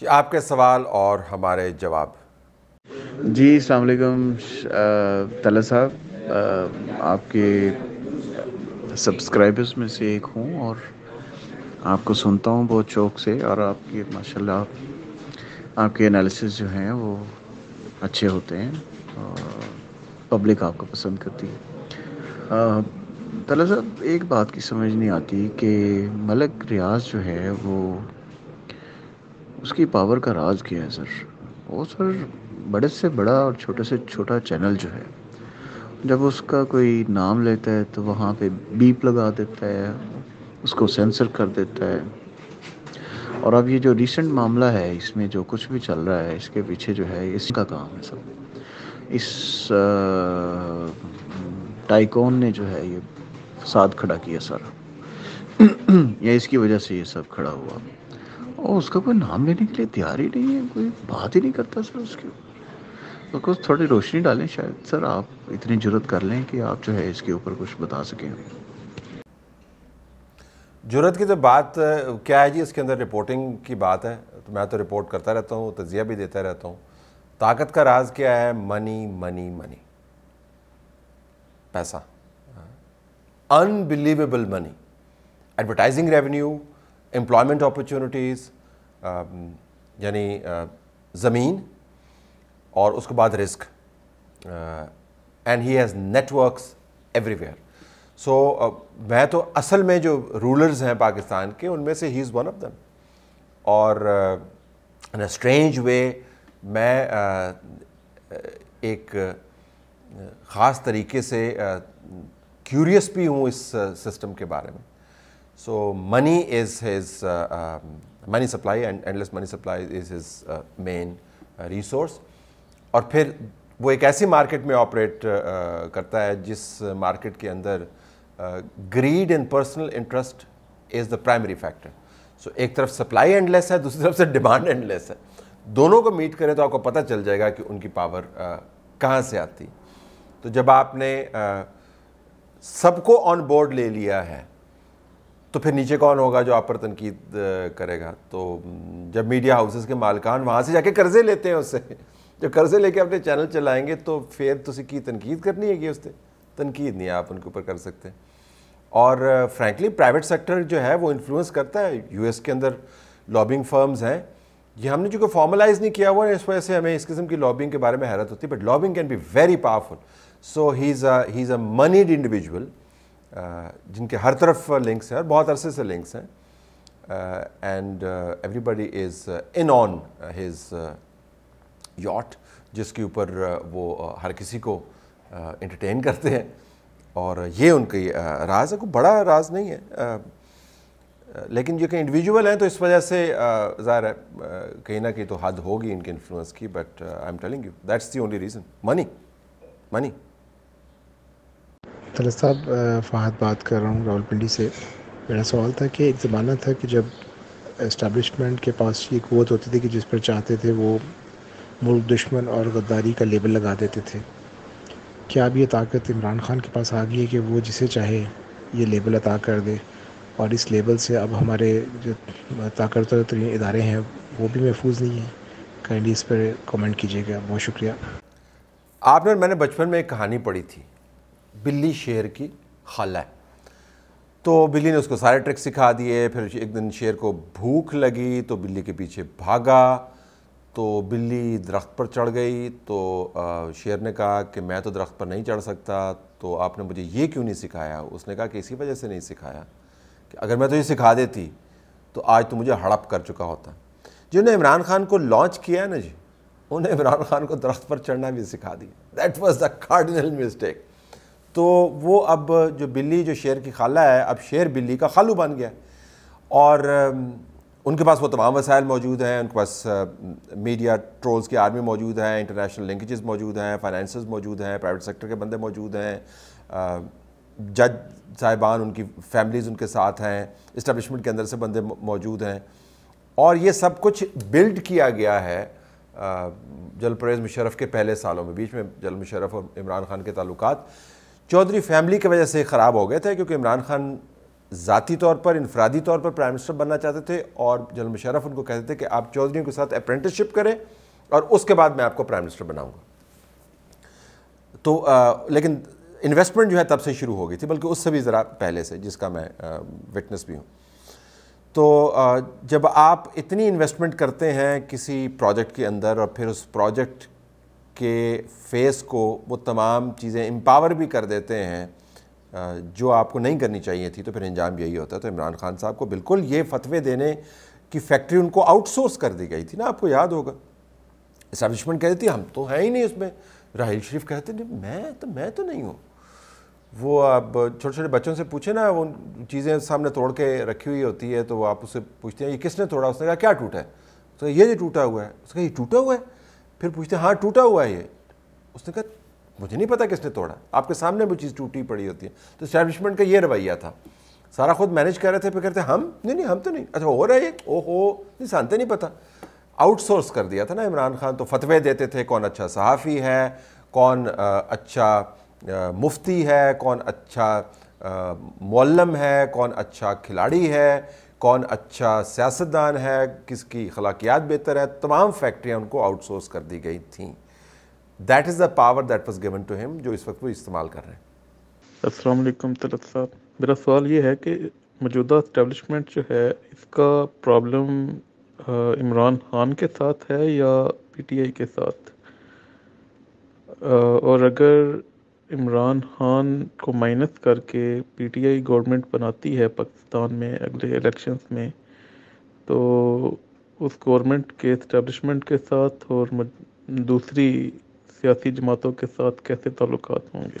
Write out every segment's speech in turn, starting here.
जी आपके सवाल और हमारे जवाब जी अलैक्म तला साहब आपके सब्सक्राइबर्स में से एक हूँ और आपको सुनता हूँ बहुत शौक से और आपकी माशाल्लाह आप, आपके एनालिसिस जो हैं वो अच्छे होते हैं और पब्लिक आपको पसंद करती है तला साहब एक बात की समझ नहीं आती कि मलक रियाज जो है वो उसकी पावर का राज क्या है सर वो सर बड़े से बड़ा और छोटे से छोटा चैनल जो है जब उसका कोई नाम लेता है तो वहाँ पे बीप लगा देता है उसको सेंसर कर देता है और अब ये जो रिसेंट मामला है इसमें जो कुछ भी चल रहा है इसके पीछे जो है इसका काम है सब इस टाइकोन ने जो है ये साथ खड़ा किया सारा या इसकी वजह से ये सब खड़ा हुआ और उसका कोई नाम लेने के लिए तैयार ही नहीं है कोई बात ही नहीं करता सर उसके ऊपर तो कुछ थोड़ी रोशनी डालें शायद सर आप इतनी जरूरत कर लें कि आप जो है इसके ऊपर कुछ बता सकें जरूरत की तो बात क्या है जी इसके अंदर रिपोर्टिंग की बात है तो मैं तो रिपोर्ट करता रहता हूँ तजिया भी देता रहता हूँ ताकत का राज क्या है मनी मनी मनी पैसा unbelievable money advertising revenue employment opportunities um, यानी uh, ज़मीन और उसके बाद risk and he has networks everywhere so मैं तो असल में जो रूलर्स हैं पाकिस्तान के उनमें से he is one of them और इन अ स्ट्रेंज वे मैं uh, uh एक uh, ख़ास तरीके से क्यूरियस uh, भी हूँ इस सिस्टम uh, के बारे में So money is his, uh, uh, money supply and endless money supply is his uh, main uh, resource. और फिर वो एक ऐसी मार्केट में ऑपरेट uh, uh, करता है जिस मार्केट के अंदर greed and personal interest is the primary factor so एक तरफ सप्लाई एंडलेस है दूसरी तरफ से डिमांड एंडलेस है दोनों को मीट करें तो आपको पता चल जाएगा कि उनकी पावर कहाँ से आती तो जब आपने सबको ऑन बोर्ड ले लिया है तो फिर नीचे कौन होगा जो आप पर तनकीद करेगा तो जब मीडिया हाउसेस के मालकान वहाँ से जाके कर्जे लेते हैं उससे जब कर्जे लेके अपने चैनल चलाएंगे तो फिर तुम्हें तो की तनकीद करनी है कि उससे तनकीद नहीं आप उनके ऊपर कर सकते और फ्रैंकली प्राइवेट सेक्टर जो है वो इन्फ्लुएंस करता है यूएस के अंदर लॉबिंग फर्म्स हैं ये हमने जो फॉर्मलाइज नहीं किया हुआ है इस वजह से हमें इस किस्म की लॉबिंग के बारे में हैरत होती है but lobbying can be very powerful so he is a moneyed individual जिनके हर तरफ लिंक्स हैं और बहुत अरसे से लिंक्स हैं and everybody is in on his yacht जिसके ऊपर वो हर किसी को इंटरटेन करते हैं और ये उनकी राज है कोई बड़ा राज नहीं है लेकिन जो कि इंडिविजुअल हैं तो इस वजह से ज़ाहिर है कहीं ना कहीं तो हद होगी इनके इन्फ्लुएंस की but I am telling you that's the only reason money money Talat साहब फहद बात कर रहा हूँ रावलपिंडी से मेरा सवाल था कि एक ज़माना था कि जब इस्टबलिशमेंट के पास ये क़वत होती थी कि जिस पर चाहते थे वो मुल्क दुश्मन और गद्दारी का लेबल लगा देते थे क्या अब ये ताकत इमरान खान के पास आ गई है कि वो जिसे चाहे ये लेबल अता कर दे और इस लेबल से अब हमारे जो ताकतवर तरीन इदारे हैं वो भी महफूज नहीं हैं कैंडली इस पर कमेंट कीजिएगा बहुत शुक्रिया आपने मैंने बचपन में एक कहानी पढ़ी थी बिल्ली शेर की खाला है तो बिल्ली ने उसको सारे ट्रिक सिखा दिए फिर एक दिन शेर को भूख लगी तो बिल्ली के पीछे भागा तो बिल्ली दरख्त पर चढ़ गई तो शेर ने कहा कि मैं तो दरख्त पर नहीं चढ़ सकता तो आपने मुझे ये क्यों नहीं सिखाया उसने कहा कि इसी वजह से नहीं सिखाया कि अगर मैं तो ये सिखा देती तो आज तो मुझे हड़प कर चुका होता जिन्होंने इमरान खान को लॉन्च किया है ना जी उन्हें इमरान खान को दरख्त पर चढ़ना भी सिखा दिया that was the cardinal mistake तो वो अब जो बिल्ली जो शेर की खाला है अब शेर बिल्ली का खालू बन गया और उनके पास वो तमाम वसाइल मौजूद हैं उनके पास मीडिया ट्रोल्स की आर्मी मौजूद हैं इंटरनेशनल लिंकेजेस मौजूद हैं फाइनेंस मौजूद हैं प्राइवेट सेक्टर के बंदे मौजूद हैं जज साहिबान उनकी फैमिलीज़ उनके साथ हैं इस्टबलिशमेंट के अंदर से बंदे मौजूद हैं और ये सब कुछ बिल्ड किया गया है जल परवेज़ मुशरफ के पहले सालों में बीच में जल मुशरफ और इमरान खान के ताल्लुकात चौधरी फैमिली की वजह से ख़राब हो गए थे क्योंकि इमरान खान ज़ाती तौर पर इनफरादी तौर पर प्राइम मिनिस्टर बनना चाहते थे और जनरल मुशरफ उनको कहते थे कि आप चौधरी के साथ अप्रेंटिसशिप करें और उसके बाद मैं आपको प्राइम मिनिस्टर बनाऊंगा तो आ, लेकिन इन्वेस्टमेंट जो है तब से शुरू हो गई थी बल्कि उससे भी ज़रा पहले से जिसका मैं विटनेस भी हूँ तो आ, जब आप इतनी इन्वेस्टमेंट करते हैं किसी प्रोजेक्ट के अंदर और फिर उस प्रोजेक्ट के फेस को वो तमाम चीज़ें एम्पावर भी कर देते हैं जो आपको नहीं करनी चाहिए थी तो फिर अंजाम यही होता है तो इमरान खान साहब को बिल्कुल ये फतवे देने की फैक्ट्री उनको आउटसोर्स कर दी गई थी ना आपको याद होगा इस्टबलिशमेंट कहती हम तो हैं ही नहीं उसमें राहिल शरीफ कहते नहीं मैं तो मैं तो नहीं हूँ वो आप छोटे छोटे बच्चों से पूछे ना वो चीज़ें सामने तोड़ के रखी हुई होती है तो आप उससे पूछते हैं ये किसने तोड़ा उसने कहा क्या टूटा है उसने तो ये जो टूटा हुआ है उसका ये टूटा हुआ है फिर पूछते हाँ टूटा हुआ है ये उसने कहा मुझे नहीं पता किसने तोड़ा आपके सामने वो चीज़ टूटी पड़ी होती है तो स्टैब्लिशमेंट का ये रवैया था सारा खुद मैनेज कर रहे थे फिर कहते हम नहीं नहीं हम तो नहीं अच्छा हो रहा है ओ हो नहीं सांते नहीं पता आउटसोर्स कर दिया था ना इमरान खान तो फतवे देते थे कौन अच्छा सहाफ़ी है कौन अच्छा मुफ्ती है कौन अच्छा मौलम है कौन अच्छा खिलाड़ी है कौन अच्छा सियासतदान है किसकी खलाकियात बेहतर है तमाम फैक्ट्रियाँ उनको आउटसोर्स कर दी गई थी that is the power that was given to him जो इस वक्त वो इस्तेमाल कर रहे हैं असलम तलत साहब मेरा सवाल ये है कि मौजूदा इस्टेबलिशमेंट जो है इसका प्रॉब्लम इमरान खान के साथ है या पीटीआई के साथ और अगर इमरान खान को माइनस करके पीटीआई गवर्नमेंट बनाती है पाकिस्तान में अगले इलेक्शंस में तो उस गवर्नमेंट के इस्टबलिशमेंट के साथ और दूसरी सियासी जमातों के साथ कैसे ताल्लुक होंगे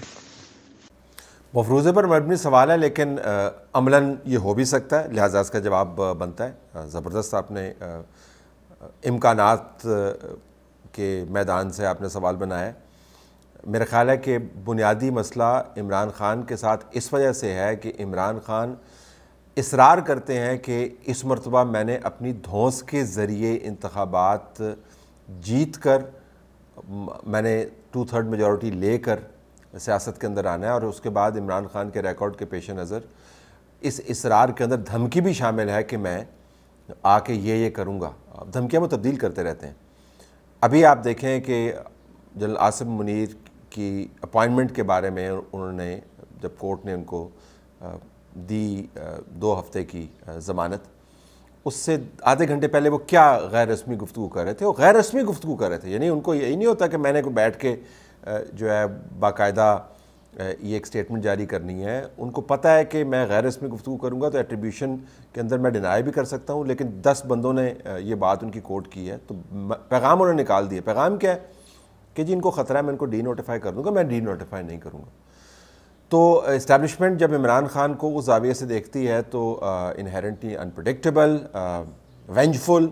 मफरूज़े पर मबनी सवाल है लेकिन अमला ये हो भी सकता है लिहाजा इसका जवाब बनता है ज़बरदस्त आपने इम्कान के मैदान से आपने सवाल बनाया है मेरा ख्याल है कि बुनियादी मसला इमरान ख़ान के साथ इस वजह से है कि इमरान ख़ान इसरार करते हैं कि इस मरतबा मैंने अपनी धौंस के ज़रिए इंतबात जीत कर मैंने टू थर्ड मेजोरिटी लेकर सियासत के अंदर आना है और उसके बाद इमरान ख़ान के रिकॉर्ड के पेश नज़र इस इसरार के अंदर धमकी भी शामिल है कि मैं आके ये ये करूँगा धमकियाँ वो तब्दील करते रहते हैं अभी आप देखें कि जनरल आसिफ मुनीर की अपॉइंटमेंट के बारे में उन्होंने जब कोर्ट ने उनको दी दो हफ्ते की ज़मानत उससे आधे घंटे पहले वो क्या गैर रस्मी गुफ्तु कर रहे थे वो गैर रस्मी गुफ्तु कर रहे थे यानी उनको यही नहीं होता कि मैंने को बैठ के जो है बाकायदा ये एक स्टेटमेंट जारी करनी है उनको पता है कि मैं गैर रस्मी गुफ्तु करूँगा तो एट्रीब्यूशन के अंदर मैं डिनाई भी कर सकता हूँ लेकिन दस बंदों ने ये बात उनकी कोर्ट की है तो पैगाम उन्होंने निकाल दिया पैगाम क्या है कि जी इनको ख़तरा है मैं इनको डी नोटिफाई कर दूँगा मैं डी नोटिफाई नहीं करूँगा तो इस्टेबलिशमेंट जब इमरान खान को उस जाविये से देखती है तो इनहेरेंटली अनप्रडिक्टेबल वेंजफुल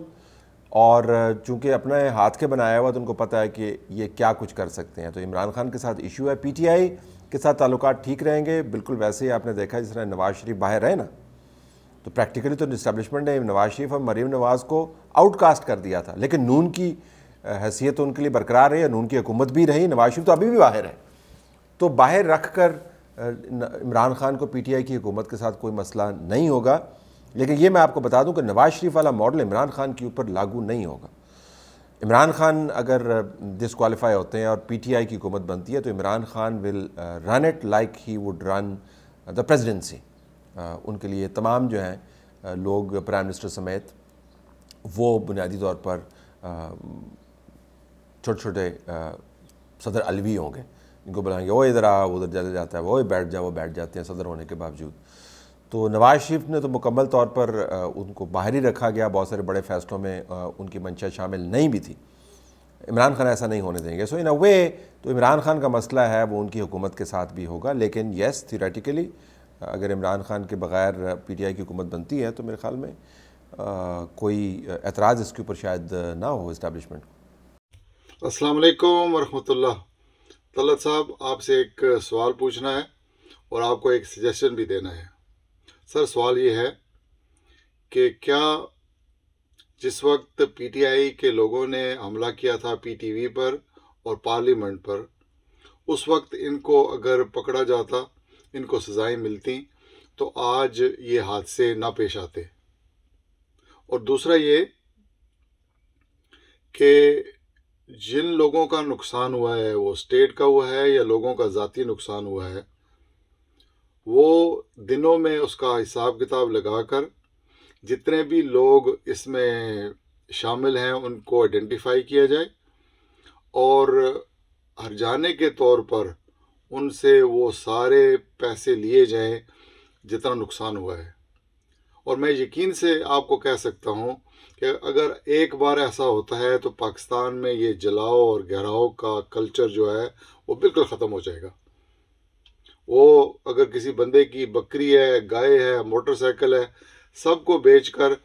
और चूंकि अपने हाथ के बनाया हुआ तो उनको पता है कि ये क्या कुछ कर सकते हैं तो इमरान खान के साथ इशू है पीटीआई के साथ ताल्लुक ठीक रहेंगे बिल्कुल वैसे ही आपने देखा जिस तरह नवाज शरीफ बाहर रहे ना तो प्रैक्टिकली तो इस्टेबलिशमेंट ने नवाज शरीफ और मरीम नवाज को आउटकास्ट कर दिया था लेकिन नून की हैसियत तो उनके लिए बरकरार रही और उनकी हुकूमत भी रही नवाज शरीफ तो अभी भी बाहर है तो बाहर रख कर इमरान खान को पी टी आई की हुकूमत के साथ कोई मसला नहीं होगा लेकिन ये मैं आपको बता दूं कि नवाज शरीफ वाला मॉडल इमरान खान के ऊपर लागू नहीं होगा इमरान खान अगर डिसकॉलीफाई होते हैं और पी टी आई की हुकूमत बनती है तो Imran Khan will run it like he would run the presidency उनके लिए तमाम जो हैं लोग प्राइम मिनिस्टर समेत वो बुनियादी तौर पर छोटे छोटे सदर अलवी होंगे इनको बुलाएंगे वो इधर आ उधर जाते जाता है वो बैठ जाओ वो बैठ जाते हैं सदर होने के बावजूद तो नवाज़ शरीफ ने तो मुकम्मल तौर पर उनको बाहर ही रखा गया बहुत सारे बड़े फैसलों में उनकी मंशा शामिल नहीं भी थी इमरान खान ऐसा नहीं होने देंगे सो इन अ वे तो इमरान खान का मसला है वो उनकी हुकूमत के साथ भी होगा लेकिन येस थियोरेटिकली अगर इमरान खान के बगैर पी टी आई की हुकूमत बनती है तो मेरे ख्याल में आ, कोई एतराज़ इसके ऊपर शायद ना हो इस्टबलिशमेंट को अस्सलाम वरहमतुल्ला तलत साहब आपसे एक सवाल पूछना है और आपको एक सजेशन भी देना है सर सवाल ये है कि क्या जिस वक्त पीटीआई के लोगों ने हमला किया था पीटीवी पर और पार्लियामेंट पर उस वक्त इनको अगर पकड़ा जाता इनको सज़ाएं मिलती तो आज ये हादसे ना पेश आते और दूसरा ये कि जिन लोगों का नुकसान हुआ है वो स्टेट का हुआ है या लोगों का ज़ाती नुकसान हुआ है वो दिनों में उसका हिसाब किताब लगाकर जितने भी लोग इसमें शामिल हैं उनको आइडेंटिफाई किया जाए और हर जाने के तौर पर उनसे वो सारे पैसे लिए जाएं जितना नुकसान हुआ है और मैं यकीन से आपको कह सकता हूँ कि अगर एक बार ऐसा होता है तो पाकिस्तान में ये जलाओ और गहराओ का कल्चर जो है वो बिल्कुल ख़त्म हो जाएगा वो अगर किसी बंदे की बकरी है गाय है मोटरसाइकिल है सबको बेचकर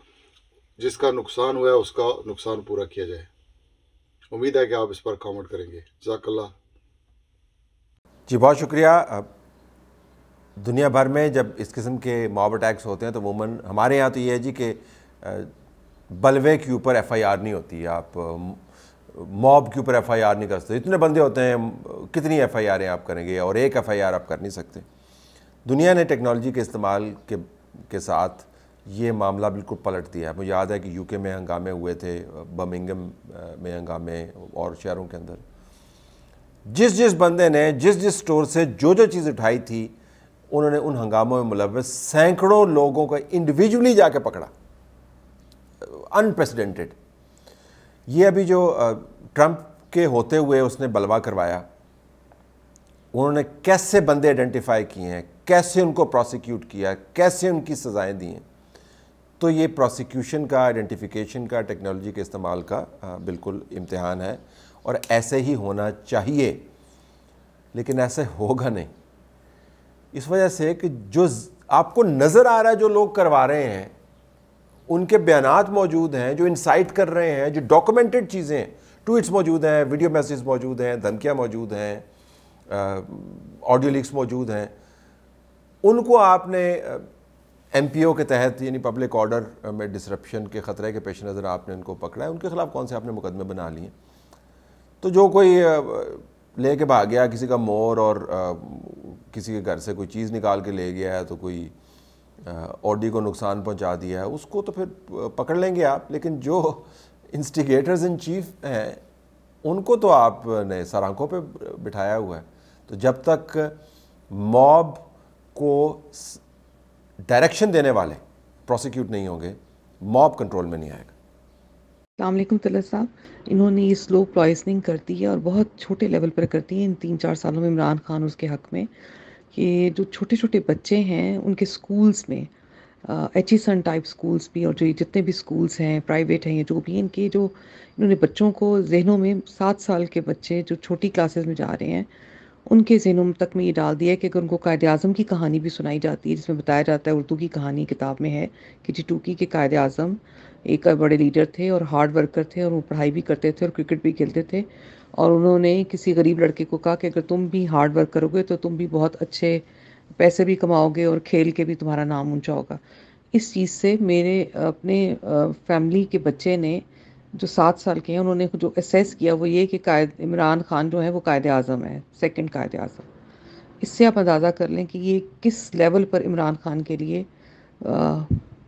जिसका नुकसान हुआ है उसका नुकसान पूरा किया जाए उम्मीद है कि आप इस पर कमेंट करेंगे जजाकल्ला जी बहुत शुक्रिया दुनिया भर में जब इस किस्म के मॉब अटैक्स होते हैं तो वूमन हमारे यहाँ तो ये है जी कि बलवे के ऊपर एफआईआर नहीं होती आप मॉब के ऊपर एफआईआर नहीं कर सकते इतने बंदे होते हैं कितनी एफ आई आरें आप करेंगे और एक एफ आई आर आप कर नहीं सकते दुनिया ने टेक्नोलॉजी के इस्तेमाल के के साथ ये मामला बिल्कुल पलट दिया है मुझे याद है कि यूके में हंगामे हुए थे बर्मिंगम में हंगामे और शहरों के अंदर जिस जिस बंदे ने जिस जिस स्टोर से जो जो चीज़ उठाई थी उन्होंने उन हंगामों में मुलव सैकड़ों लोगों को इंडिविजुअली जाके पकड़ा अनप्रेसिडेंटेड ये अभी जो ट्रंप के होते हुए उसने बलवा करवाया उन्होंने कैसे बंदे आइडेंटिफाई किए हैं कैसे उनको प्रोसिक्यूट किया कैसे उनकी सज़ाएं दी हैं तो ये प्रोसिक्यूशन का आइडेंटिफिकेशन का टेक्नोलॉजी के इस्तेमाल का आ, बिल्कुल इम्तहान है और ऐसे ही होना चाहिए लेकिन ऐसे होगा नहीं इस वजह से कि जो आपको नज़र आ रहा है जो लोग करवा रहे हैं उनके बयान मौजूद हैं जो इंसाइट कर रहे हैं जो डॉक्यूमेंटेड चीज़ें हैं ट्वीट्स मौजूद हैं वीडियो मैसेज मौजूद हैं धमकियाँ मौजूद हैं ऑडियो लिक्स मौजूद हैं उनको आपने एम के तहत यानी पब्लिक ऑर्डर में डिसरप्शन के ख़तरे के पेश नज़र आपने उनको पकड़ा है उनके ख़िलाफ़ कौन से आपने मुकदमे बना लिए तो जो कोई ले के भाग गया किसी का मोर और किसी के घर से कोई चीज़ निकाल के ले गया है तो कोई ऑडी को नुकसान पहुंचा दिया है उसको तो फिर पकड़ लेंगे आप लेकिन जो इंस्टिगेटर्स इन चीफ हैं उनको तो आपने सराखों पे बिठाया हुआ है तो जब तक मॉब को डायरेक्शन देने वाले प्रोसिक्यूट नहीं होंगे मॉब कंट्रोल में नहीं आएगा सलामकुम तला साहब इन्होंने ये स्लो कर करती है और बहुत छोटे लेवल पर करती है इन तीन चार सालों में इमरान खान उसके हक में कि जो छोटे छोटे बच्चे हैं उनके स्कूल्स में Aitchison type schools भी और जो ये जितने भी स्कूल्स हैं प्राइवेट हैं या जो भी इनके जो इन्होंने बच्चों को जहनों में सात साल के बच्चे जो छोटी क्लासेस में जा रहे हैं उनके जहनों तक में ये डाल दिया है कि अगर उनको कायद अज़म की कहानी भी सुनाई जाती है जिसमें बताया जाता है उर्दू की कहानी किताब में है कि जी टूकी के कायद अज़म एक बड़े लीडर थे और हार्ड वर्कर थे और वो पढ़ाई भी करते थे और क्रिकेट भी खेलते थे और उन्होंने किसी गरीब लड़के को कहा कि अगर तुम भी हार्ड वर्क करोगे तो तुम भी बहुत अच्छे पैसे भी कमाओगे और खेल के भी तुम्हारा नाम ऊंचा होगा इस चीज़ से मेरे अपने फैमिली के बच्चे ने जो सात साल के हैं उन्होंने जो एसेस किया वो ये कि कायद इमरान खान जो है वो कायद अज़म है सेकेंड कायद अज़म इससे आप अंदाज़ा कर लें कि ये किस लेवल पर इमरान खान के लिए आ,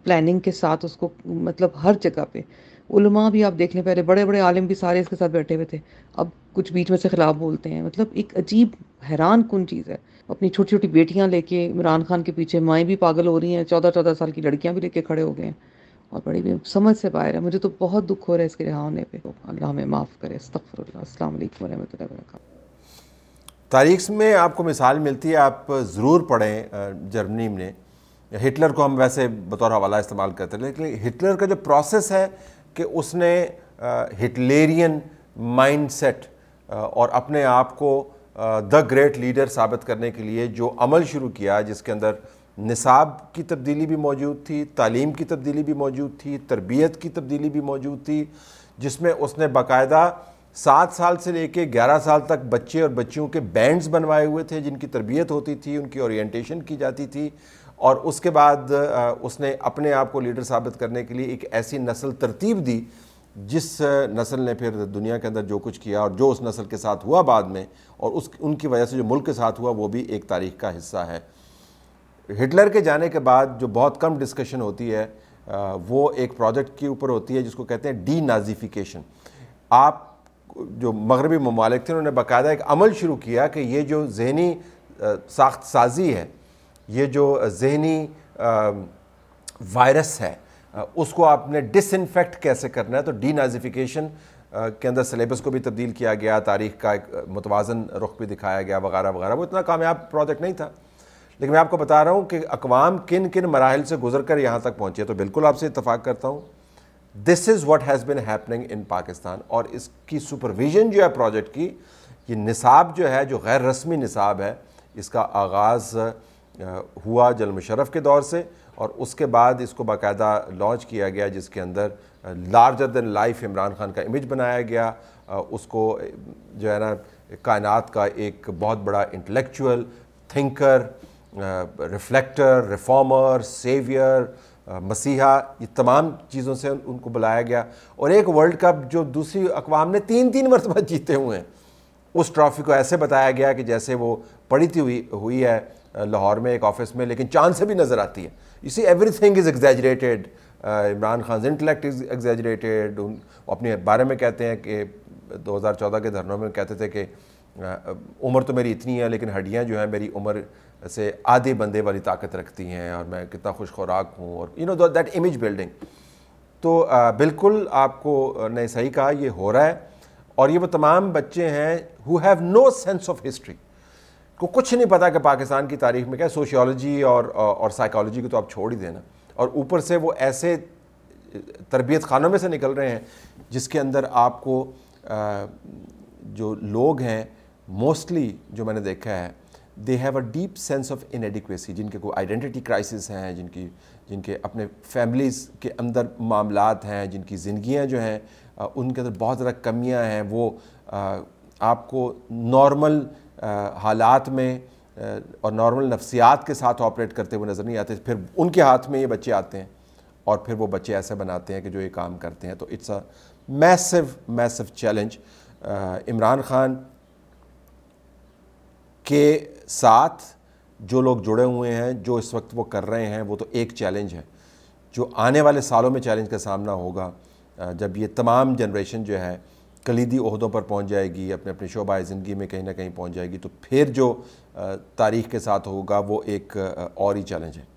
प्लानिंग के साथ उसको मतलब हर जगह पे उलमा भी आप देख लें पहले बड़े बड़े आलिम भी सारे इसके साथ बैठे हुए थे अब कुछ बीच में से खिलाफ बोलते हैं मतलब एक अजीब हैरान कन चीज़ है अपनी छोटी छोटी बेटियाँ लेके इमरान खान के पीछे माएँ भी पागल हो रही हैं चौदह चौदह साल की लड़कियाँ भी लेके खड़े हो गए हैं और बड़ी भी समझ से बाहर है मुझे तो बहुत दुख हो रहा है इसके रिहा होने पर अल्लाह हमें माफ़ करे अस्सलाम असल वरहमतुल्लाहि वरक तारीख में आपको मिसाल मिलती है आप ज़रूर पढ़ें जर्मनी में हिटलर को हम वैसे बतौर हवाला इस्तेमाल करते हैं लेकिन हिटलर का जो प्रोसेस है कि उसने हिटलेरियन माइंडसेट और अपने आप को द ग्रेट लीडर साबित करने के लिए जो अमल शुरू किया जिसके अंदर निसाब की तब्दीली भी मौजूद थी तालीम की तब्दीली भी मौजूद थी तरबियत की तब्दीली भी मौजूद थी जिसमें उसने बाकायदा सात साल से लेके ग्यारह साल तक बच्चे और बच्चियों के बैंड्स बनवाए हुए थे जिनकी तरबियत होती थी उनकी ओरिएंटेशन की जाती थी और उसके बाद उसने अपने आप को लीडर साबित करने के लिए एक ऐसी नस्ल तरतीब दी जिस नस्ल ने फिर दुनिया के अंदर जो कुछ किया और जो उस नस्ल के साथ हुआ बाद में और उस उनकी वजह से जो मुल्क के साथ हुआ वो भी एक तारीख का हिस्सा है हिटलर के जाने के बाद जो बहुत कम डिस्कशन होती है वो एक प्रोजेक्ट के ऊपर होती है जिसको कहते हैं डी नाजीफिकेशन आप जो मगरबी ममालिक थे उन्होंने बाकायदा एक अमल शुरू किया कि ये जो जहनी साख्त साजी है ये जो जहनी वायरस है उसको आपने डिसइनफेक्ट कैसे करना है तो डीनाजिफिकेशन के अंदर सिलेबस को भी तब्दील किया गया तारीख का एक मुतवाजन रुख भी दिखाया गया वगैरह वगैरह वो इतना कामयाब प्रोजेक्ट नहीं था लेकिन मैं आपको बता रहा हूँ कि अकवाम किन किन मराहल से गुजर कर यहाँ तक पहुँची है तो बिल्कुल आपसे इतफाक़ करता हूँ this is what has been happening in Pakistan और इसकी सुपरविजन जो है प्रोजेक्ट की ये निसाब जो है जो गैर रस्मी निसाब है इसका आगाज़ हुआ जल मुशरफ के दौर से और उसके बाद इसको बाकायदा लॉन्च किया गया जिसके अंदर larger than life Imran Khan का इमेज बनाया गया उसको जो है ना कायनात का एक बहुत बड़ा intellectual thinker reflector reformer saviour मसीहा ये तमाम चीज़ों से उनको बुलाया गया और एक वर्ल्ड कप जो दूसरी अकवाम ने तीन तीन मरतबा जीते हुए हैं उस ट्रॉफ़ी को ऐसे बताया गया कि जैसे वो पड़ी थी हुई हुई है लाहौर में एक ऑफिस में लेकिन चांद से भी नज़र आती है इसी everything is exaggerated Imran Khan intellect is exaggerated अपने बारे में कहते हैं कि 2014 के धरनों में कहते थे कि उम्र तो मेरी इतनी है लेकिन हड्डियाँ जो हैं मेरी उम्र से आधे बंदे वाली ताकत रखती हैं और मैं कितना खुश खुराक हूँ और you know that image building तो आ, बिल्कुल आपको ने सही कहा ये हो रहा है और ये वो तमाम बच्चे हैं who have no sense of history को कुछ नहीं पता कि पाकिस्तान की तारीख में क्या सोशियोलॉजी और और साइकोलॉजी को तो आप छोड़ ही देना और ऊपर से वो ऐसे तरबियत खानों में से निकल रहे हैं जिसके अंदर आपको आ, जो लोग हैं मोस्टली जो मैंने देखा है they have a deep sense of inadequacy जिनके कोई आइडेंटिटी क्राइसिस हैं जिनकी जिनके अपने फैमिलीज़ के अंदर मामला हैं जिनकी ज़िंदियाँ जो हैं उनके अंदर बहुत ज़्यादा कमियाँ हैं वो आ, आपको नॉर्मल हालात में और नॉर्मल नफसियात के साथ ऑपरेट करते हुए नज़र नहीं आते फिर उनके हाथ में ये बच्चे आते हैं और फिर वो बच्चे ऐसे बनाते हैं कि जो ये काम करते हैं तो it's a massive massive challenge Imran Khan के साथ जो लोग जुड़े हुए हैं जो इस वक्त वो कर रहे हैं वो तो एक चैलेंज है जो आने वाले सालों में चैलेंज का सामना होगा जब ये तमाम जनरेशन जो है कलीदी अहदों पर पहुंच जाएगी अपने अपने शोबा ज़िंदगी में कहीं ना कहीं पहुंच जाएगी तो फिर जो तारीख के साथ होगा वो एक और ही चैलेंज है